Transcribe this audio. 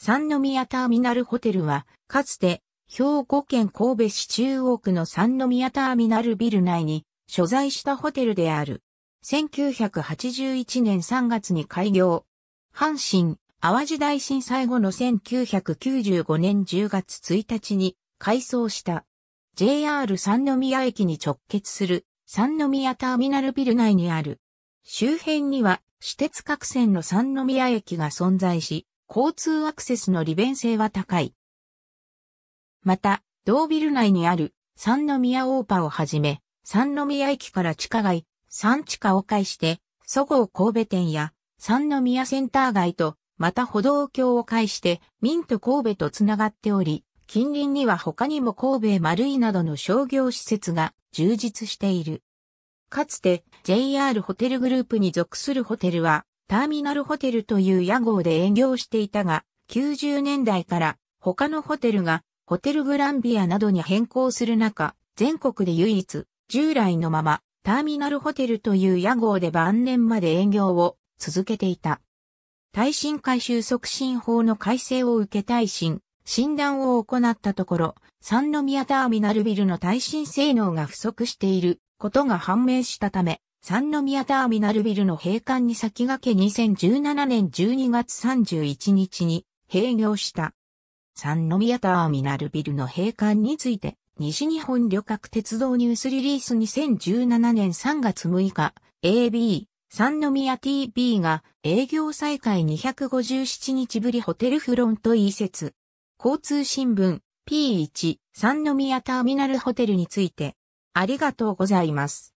三宮ターミナルホテルは、かつて、兵庫県神戸市中央区の三宮ターミナルビル内に、所在したホテルである。1981年3月に開業。阪神、淡路大震災後の1995年10月1日に改装した。JR 三宮駅に直結する三宮ターミナルビル内にある。周辺には私鉄各線の三宮駅が存在し、交通アクセスの利便性は高い。また、同ビル内にある三宮大パをはじめ、三宮駅から地下街、三地下を介して、そごう神戸店や三宮センター街と、また歩道橋を介して、ミント神戸とつながっており、近隣には他にも神戸丸井などの商業施設が充実している。かつて JR ホテルグループに属するホテルはターミナルホテルという屋号で営業していたが、90年代から他のホテルがホテルグランビアなどに変更する中、全国で唯一、従来のまま、ターミナルホテルという屋号で晩年まで営業を続けていた。耐震改修促進法の改正を受け耐震、診断を行ったところ、三宮ターミナルビルの耐震性能が不足していることが判明したため、三宮ターミナルビルの閉館に先駆け2017年12月31日に閉業した。三宮ターミナルビルの閉館について、西日本旅客鉄道ニュースリリース2017年3月6日、AB、三宮 TV が営業再開257日ぶりホテルフロント移設。交通新聞 P1 三宮ターミナルホテルについて、ありがとうございます。